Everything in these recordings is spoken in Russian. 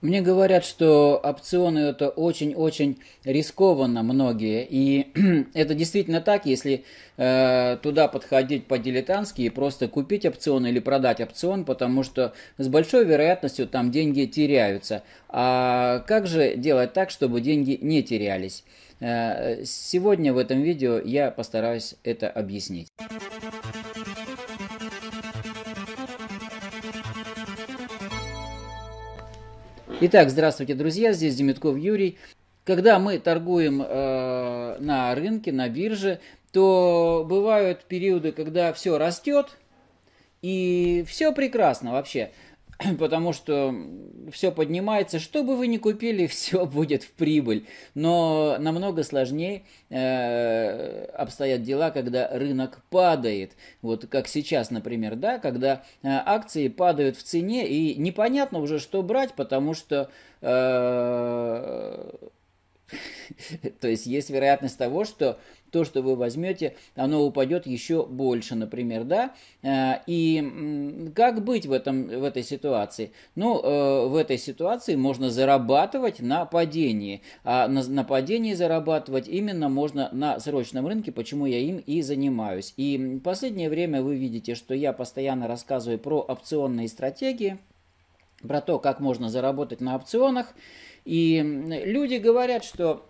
Мне говорят, что опционы это очень-очень рискованно многие. И это действительно так, если э, туда подходить по-дилетантски и просто купить опцион или продать опцион, потому что с большой вероятностью там деньги теряются. А как же делать так, чтобы деньги не терялись? Э, сегодня в этом видео я постараюсь это объяснить. Итак, здравствуйте, друзья, здесь Демитков Юрий. Когда мы торгуем э, на рынке, на бирже, то бывают периоды, когда все растет, и все прекрасно вообще. потому что все поднимается. Что бы вы ни купили, все будет в прибыль. Но намного сложнее э, обстоят дела, когда рынок падает. Вот как сейчас, например, да, когда э, акции падают в цене, и непонятно уже, что брать, потому что... Э, То есть есть вероятность того, что то, что вы возьмете, оно упадет еще больше, например, да? Э, и как быть в, этом, в этой ситуации? Ну, э, в этой ситуации можно зарабатывать на падении, а на, на падении зарабатывать именно можно на срочном рынке, почему я им и занимаюсь. И последнее время вы видите, что я постоянно рассказываю про опционные стратегии, про то, как можно заработать на опционах. И люди говорят, что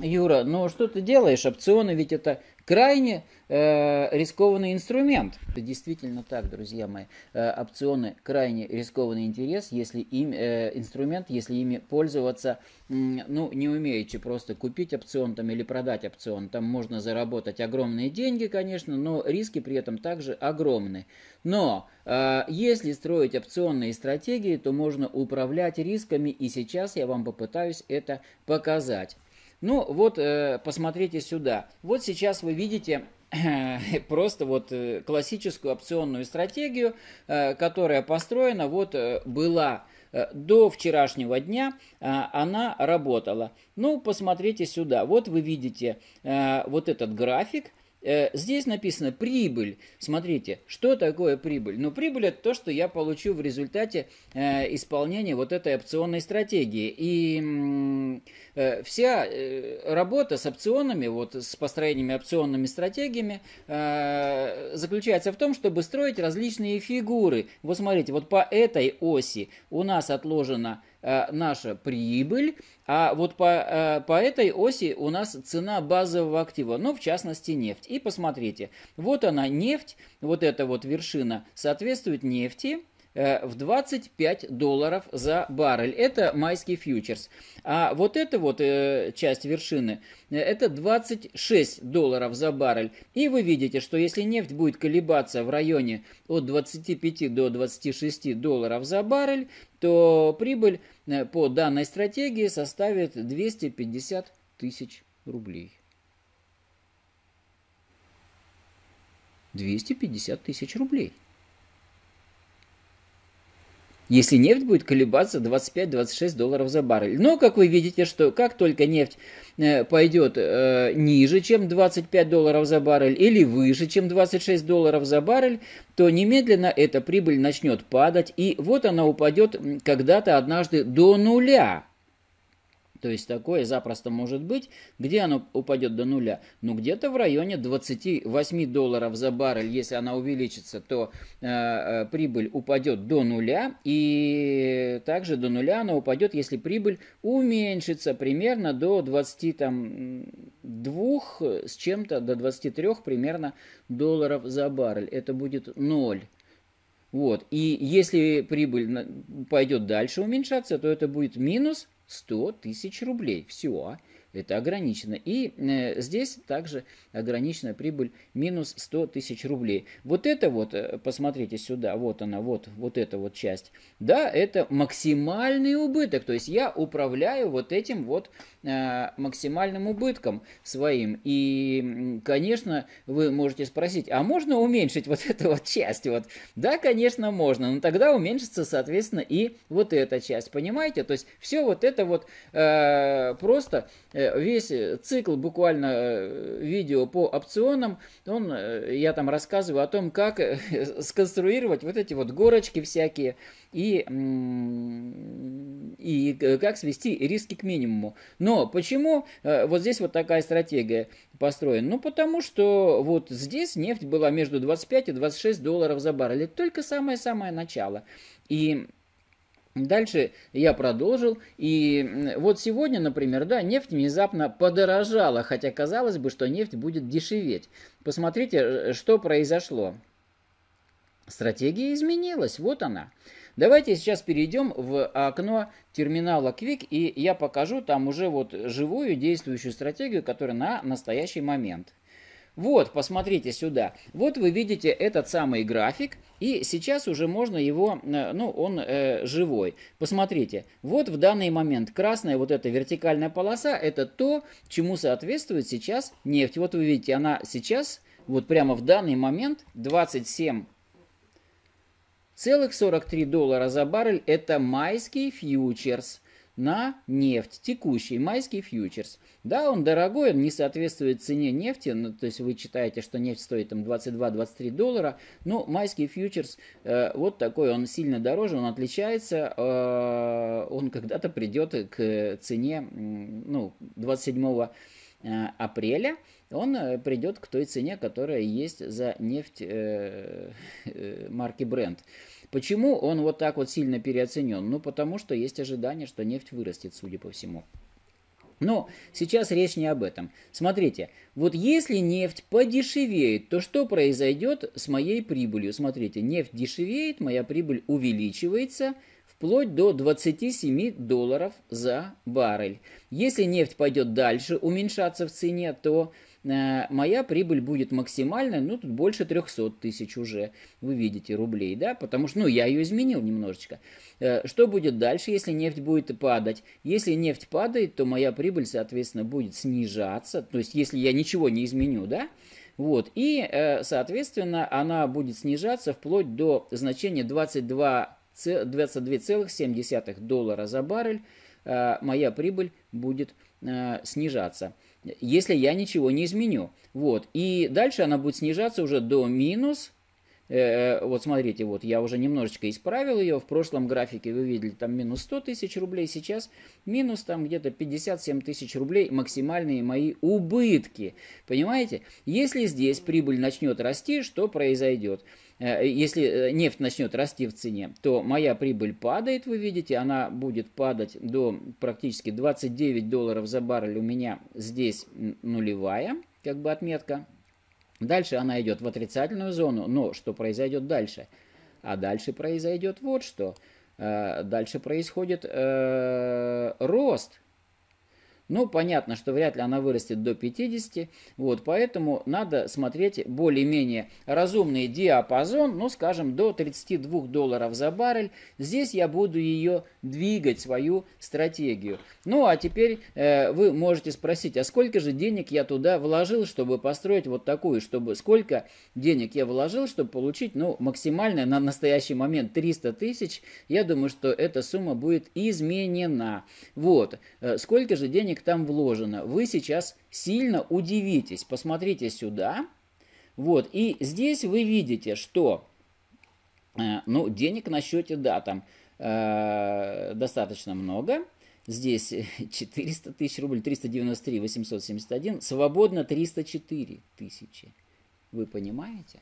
Юра, ну что ты делаешь? Опционы ведь это крайне э, рискованный инструмент. Это действительно так, друзья мои. Э, опционы крайне рискованный интерес, если им, э, инструмент, если ими пользоваться, э, ну, не умеете просто купить опцион там или продать опцион. Там можно заработать огромные деньги, конечно, но риски при этом также огромны. Но э, если строить опционные стратегии, то можно управлять рисками, и сейчас я вам попытаюсь это показать. Ну вот, э, посмотрите сюда. Вот сейчас вы видите э, просто вот э, классическую опционную стратегию, которая построена, вот была до вчерашнего дня она работала. Ну, посмотрите сюда. Вот вы видите вот этот график, Э, здесь написано прибыль. Смотрите, что такое прибыль? Ну, прибыль это то, что я получу в результате э, исполнения вот этой опционной стратегии. И э, вся э, работа с опционами, вот с построениями опционными стратегиями, э, заключается в том, чтобы строить различные фигуры. Вот смотрите, вот по этой оси у нас отложено Э, наша прибыль, а вот по, э, по этой оси у нас цена базового актива, ну, в частности, нефть. И посмотрите, вот она нефть, вот эта вот вершина соответствует нефти, Э, в 25 долларов за баррель. Это майский фьючерс. А вот эта вот э, часть вершины, э, это 26 долларов за баррель. И вы видите, что если нефть будет колебаться в районе от 25 до 26 долларов за баррель, то прибыль по данной стратегии составит 250 тысяч рублей. 250 тысяч рублей если нефть будет колебаться 25-26 долларов за баррель. Но, как вы видите, что как только нефть э, пойдет э, ниже, чем 25 долларов за баррель, или выше, чем 26 долларов за баррель, то немедленно эта прибыль начнет падать, и вот она упадет когда-то однажды до нуля. То есть такое запросто может быть. Где оно упадет до нуля? Ну, где-то в районе 28 долларов за баррель. Если она увеличится, то э, э, прибыль упадет до нуля. И также до нуля она упадет, если прибыль уменьшится примерно до 22 с чем-то, до 23 примерно долларов за баррель. Это будет 0. Вот. И если прибыль пойдет дальше уменьшаться, то это будет минус 100 тысяч рублей все это ограничено. И э, здесь также ограничена прибыль минус 100 тысяч рублей. Вот это вот, э, посмотрите сюда, вот она, вот, вот эта вот часть. Да, это максимальный убыток. То есть я управляю вот этим вот э, максимальным убытком своим. И, конечно, вы можете спросить, а можно уменьшить вот эту вот часть? Вот, да, конечно, можно. Но тогда уменьшится, соответственно, и вот эта часть. Понимаете? То есть все вот это вот э, просто... Э, весь э, цикл буквально э, видео по опционам, он, э, я там рассказываю о том, как сконструировать вот эти вот горочки всякие и, и как свести риски к минимуму. Но почему вот здесь вот такая стратегия построена? Ну, потому что вот здесь нефть была между 25 и 26 долларов за баррель. только самое-самое начало. И Дальше я продолжил, и вот сегодня, например, да, нефть внезапно подорожала, хотя казалось бы, что нефть будет дешеветь. Посмотрите, э, что произошло. Стратегия изменилась, вот она. Давайте сейчас перейдем в окно терминала Quick, и я покажу там уже вот живую действующую стратегию, которая на настоящий момент. Вот, посмотрите сюда. Вот вы видите этот самый график, и сейчас уже можно его, э, ну, он э, живой. Посмотрите, вот в данный момент красная вот эта вертикальная полоса, это то, чему соответствует сейчас нефть. Вот вы видите, она сейчас, вот прямо в данный момент 27 целых 43 доллара за баррель это майский фьючерс на нефть, текущий майский фьючерс. Да, он дорогой, он не соответствует цене нефти, ну, то есть вы читаете, что нефть стоит там 22-23 доллара, но ну, майский фьючерс э, вот такой, он сильно дороже, он отличается, э, он когда-то придет к цене ну, 27 э, апреля, он э, придет к той цене, которая есть за нефть э, э, марки Brent. Почему он вот так вот сильно переоценен? Ну, потому что есть ожидание, что нефть вырастет, судя по всему. Но сейчас речь не об этом. Смотрите, вот если нефть подешевеет, то что произойдет с моей прибылью? Смотрите, нефть дешевеет, моя прибыль увеличивается вплоть до 27 долларов за баррель. Если нефть пойдет дальше уменьшаться в цене, то Э, моя прибыль будет максимальная, ну, тут больше 300 тысяч уже, вы видите, рублей, да, потому что, ну, я ее изменил немножечко. Э, что будет дальше, если нефть будет падать? Если нефть падает, то моя прибыль, соответственно, будет снижаться, то есть, если я ничего не изменю, да, вот, и, э, соответственно, она будет снижаться вплоть до значения 22 22,7 доллара за баррель, моя прибыль будет снижаться если я ничего не изменю. Вот. И дальше она будет снижаться уже до минус э, э, вот смотрите, вот я уже немножечко исправил ее. В прошлом графике вы видели там минус 100 тысяч рублей, сейчас минус там где-то 57 тысяч рублей максимальные мои убытки. Понимаете? Если здесь прибыль начнет расти, что произойдет? Э, если э, нефть начнет расти в цене, то моя прибыль падает, вы видите, она будет падать до практически 29 долларов за баррель у меня здесь нулевая, как бы отметка. Дальше она идет в отрицательную зону, но что произойдет дальше? А дальше произойдет вот что. Э, дальше происходит э, рост ну, понятно, что вряд ли она вырастет до 50, вот, поэтому надо смотреть более-менее разумный диапазон, ну, скажем, до 32 долларов за баррель. Здесь я буду ее двигать, свою стратегию. Ну, а теперь э, вы можете спросить, а сколько же денег я туда вложил, чтобы построить вот такую, чтобы сколько денег я вложил, чтобы получить, ну, максимально на настоящий момент 300 тысяч, я думаю, что эта сумма будет изменена. Вот, э, сколько же денег денег там вложено, вы сейчас сильно удивитесь. Посмотрите сюда. Вот, и здесь вы видите, что, э, ну, денег на счете, да, там э, достаточно много. Здесь 400 тысяч рублей, 393, 871, свободно 304 тысячи. Вы понимаете?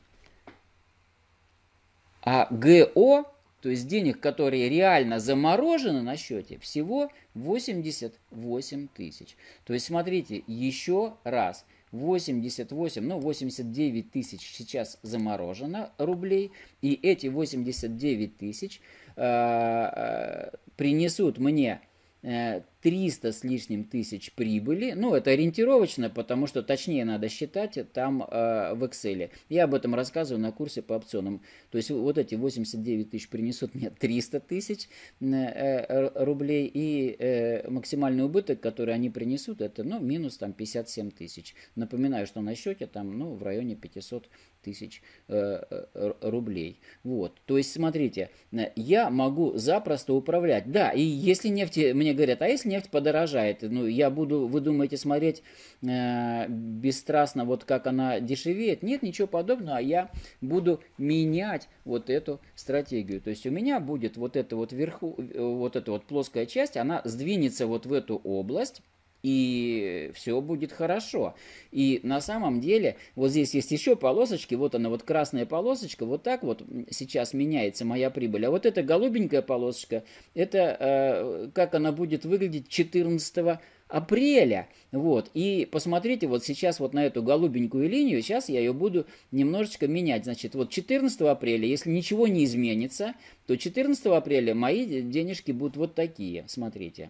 А ГО то есть денег, которые реально заморожены на счете, всего 88 тысяч. То есть смотрите, еще раз, 88, ну 89 тысяч сейчас заморожено рублей, и эти 89 тысяч э, э, принесут мне э, 300 с лишним тысяч прибыли. Ну, это ориентировочно, потому что точнее надо считать там э, в Excel. Я об этом рассказываю на курсе по опционам. То есть вот эти 89 тысяч принесут мне 300 тысяч э, э рублей. И э, максимальный убыток, который они принесут, это ну, минус там 57 тысяч. Напоминаю, что на счете там ну, в районе 500 тысяч э, э рублей. Вот. То есть смотрите, э, я могу запросто управлять. Да, и если нефти мне говорят, а если нефть подорожает, ну, я буду, вы думаете, смотреть э, бесстрастно, вот как она дешевеет. Нет, ничего подобного, а я буду менять вот эту стратегию. То есть у меня будет вот эта вот верху, э, вот эта вот плоская часть, она сдвинется вот в эту область, и все будет хорошо. И на самом деле, вот здесь есть еще полосочки, вот она, вот красная полосочка, вот так вот сейчас меняется моя прибыль. А вот эта голубенькая полосочка, это э, как она будет выглядеть 14 апреля. Вот, и посмотрите вот сейчас вот на эту голубенькую линию, сейчас я ее буду немножечко менять. Значит, вот 14 апреля, если ничего не изменится, то 14 апреля мои денежки будут вот такие, смотрите. Смотрите.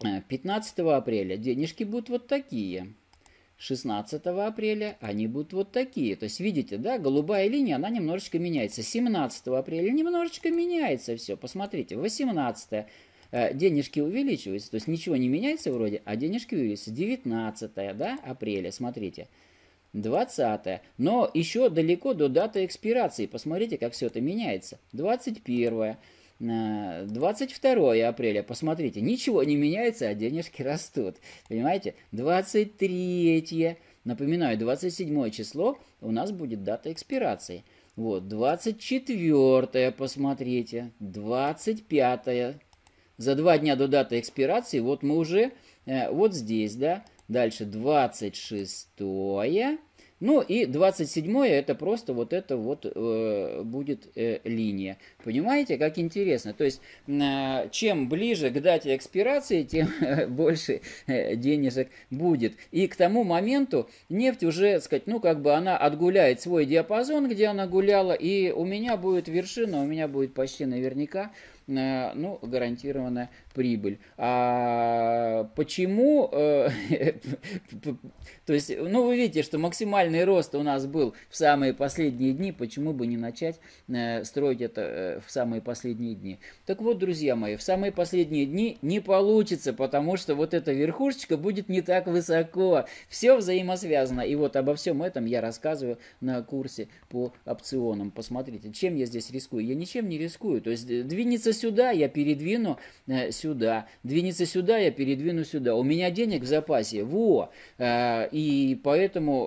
15 э, апреля денежки будут вот такие. 16 апреля они будут вот такие. То есть, видите, да, голубая линия, она немножечко меняется. 17 апреля немножечко меняется все. Посмотрите, 18 э, денежки увеличиваются. То есть, ничего не меняется вроде, а денежки увеличиваются. 19 да, апреля, смотрите. 20. Но еще далеко до даты экспирации. Посмотрите, как все это меняется. 21. 22 э, апреля, посмотрите, ничего не меняется, а денежки растут. Понимаете? 23, напоминаю, 27 число у нас будет дата экспирации. Вот, 24 посмотрите, 25 за два дня до даты экспирации, вот мы уже э, вот здесь, да, дальше 26 ну и 27 это просто вот это вот э, будет э, линия. Понимаете, как интересно? То есть, а, чем ближе к дате экспирации, тем больше э, денежек будет. И к тому моменту нефть уже, так сказать, ну, как бы она отгуляет свой диапазон, где она гуляла, и у меня будет вершина, у меня будет почти наверняка э, ну, гарантированная прибыль. А почему? Э, то есть, ну, вы видите, что максимальный рост у нас был в самые последние дни, почему бы не начать строить это в самые последние дни. Так вот, друзья мои, в самые последние дни не получится, потому что вот эта верхушечка будет не так высоко. Все взаимосвязано. И вот обо всем этом я рассказываю на курсе по опционам. Посмотрите, чем я здесь рискую. Я ничем не рискую. То есть э, двинется сюда, я передвину э, сюда. Двинется сюда, я передвину сюда. У меня денег в запасе. Во! Э, и поэтому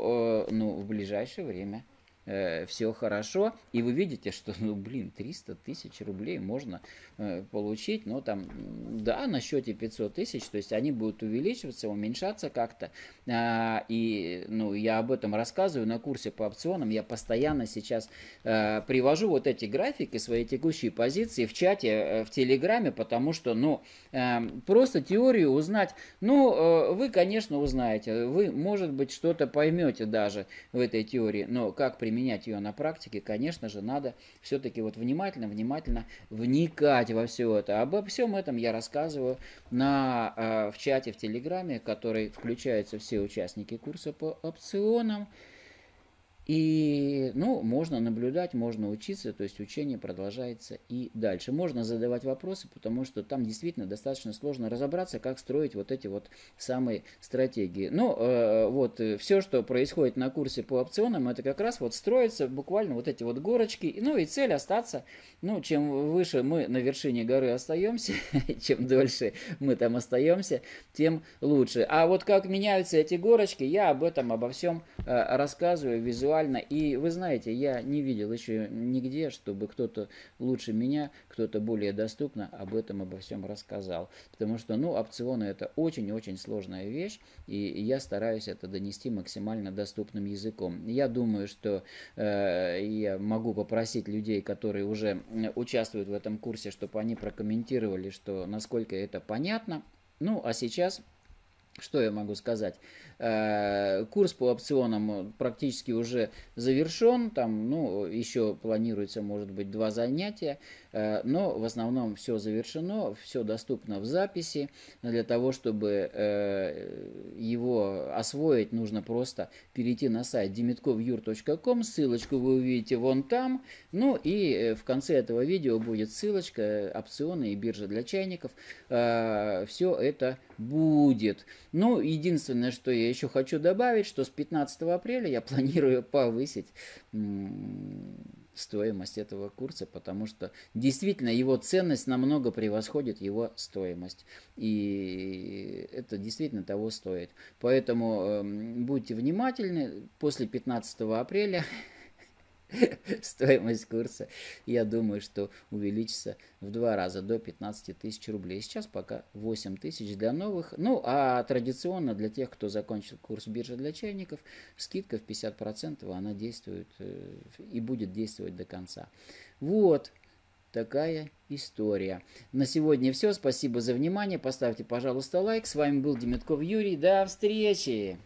ну, в ближайшее время э, все хорошо, и вы видите, что, ну, блин, 300 тысяч рублей можно э, получить, но там, да, на счете 500 тысяч, то есть они будут увеличиваться, уменьшаться как-то, э, и, ну, я об этом рассказываю на курсе по опционам, я постоянно сейчас э, привожу вот эти графики, свои текущие позиции в чате, э, в Телеграме, потому что, ну, э, просто теорию узнать, ну, э, вы, конечно, узнаете, вы, может быть, что-то поймете даже в этой теории, но как применить применять ее на практике, конечно же, надо все-таки вот внимательно-внимательно вникать во все это. Обо всем этом я рассказываю на, э, в чате в Телеграме, который включаются все участники курса по опционам. И, ну, можно наблюдать, можно учиться, то есть учение продолжается и дальше. Можно задавать вопросы, потому что там действительно достаточно сложно разобраться, как строить вот эти вот самые стратегии. Ну, э, вот э, все, что происходит на курсе по опционам, это как раз вот строится буквально вот эти вот горочки. Ну и цель остаться, ну, чем выше мы на вершине горы остаемся, чем дольше мы там остаемся, тем лучше. А вот как меняются эти горочки, я об этом, обо всем э, рассказываю визуально актуально. И вы знаете, я не видел еще нигде, чтобы кто-то лучше меня, кто-то более доступно об этом, обо всем рассказал. Потому что, ну, опционы это очень-очень сложная вещь, и я стараюсь это донести максимально доступным языком. Я думаю, что э, я могу попросить людей, которые уже участвуют в этом курсе, чтобы они прокомментировали, что насколько это понятно. Ну, а сейчас что я могу сказать? Э, курс по опционам э, практически уже завершен, там, ну, еще планируется, может быть, два занятия, э, но в основном все завершено, все доступно в записи. Для того, чтобы его освоить, нужно просто перейти на сайт dimitkovyur.com, ссылочку вы увидите вон там, ну и в конце этого видео будет ссылочка, опционы и биржа для чайников, все это будет. Ну, единственное, что я еще хочу добавить, что с 15 апреля я планирую повысить стоимость этого курса, потому что действительно его ценность намного превосходит его стоимость. И это действительно того стоит. Поэтому э, будьте внимательны. После 15 апреля стоимость курса, я думаю, что увеличится в два раза до 15 тысяч рублей. Сейчас пока 8 тысяч для новых. Ну, а традиционно для тех, кто закончил курс биржи для чайников, скидка в 50%, она действует э, и будет действовать до конца. Вот такая история. На сегодня все. Спасибо за внимание. Поставьте, пожалуйста, лайк. С вами был Демятков Юрий. До встречи!